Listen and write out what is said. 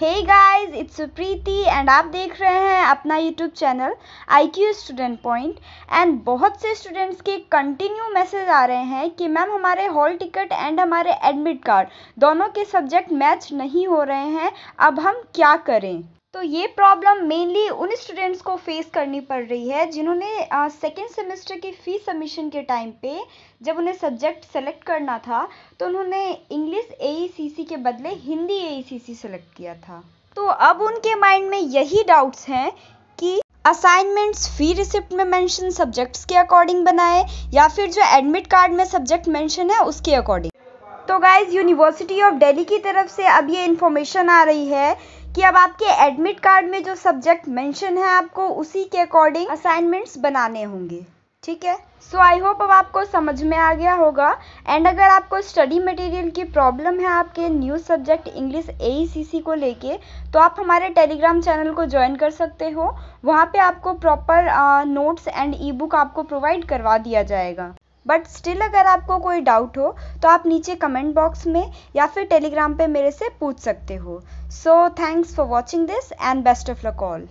hey guys it's Preeti and आप देख रहे हैं अपना YouTube channel I Q student point and बहुत से स्टूडेंट्स के कंटिन्यू मैसेज आ रहे हैं कि मैम हमारे हॉल टिकट एंड हमारे एडमिट कार्ड दोनों के सब्जेक्ट मैच नहीं हो रहे हैं अब हम क्या करें तो ये प्रॉब्लम मेनली उन स्टूडेंट्स को फेस करनी पड़ रही है जिन्होंने सेकेंड सेमेस्टर की फ़ी सबमिशन के टाइम पे जब उन्हें सब्जेक्ट सेलेक्ट करना था तो उन्होंने इंग्लिश ए e के बदले हिंदी ए सेलेक्ट e किया था तो अब उनके माइंड में यही डाउट्स हैं कि असाइनमेंट्स फी रिसिप्ट में मेंशन सब्जेक्ट्स के अकॉर्डिंग बनाए या फिर जो एडमिट कार्ड में सब्जेक्ट मेंशन है उसके अकॉर्डिंग तो गाइज़ यूनिवर्सिटी ऑफ डेली की तरफ से अब ये इन्फॉर्मेशन आ रही है कि अब आपके एडमिट कार्ड में जो सब्जेक्ट मेंशन है आपको उसी के अकॉर्डिंग असाइनमेंट्स बनाने होंगे ठीक है सो आई होप अब आपको समझ में आ गया होगा एंड अगर आपको स्टडी मटेरियल की प्रॉब्लम है आपके न्यू सब्जेक्ट इंग्लिश ए को लेके तो आप हमारे टेलीग्राम चैनल को ज्वाइन कर सकते हो वहाँ पे आपको proper notes and e book आपको प्रोवाइड करवा दिया जाएगा बट स्टिल अगर आपको कोई डाउट हो तो आप नीचे कमेंट बॉक्स में या फिर टेलीग्राम पे मेरे से पूछ सकते हो so thanks for watching this and best of luck all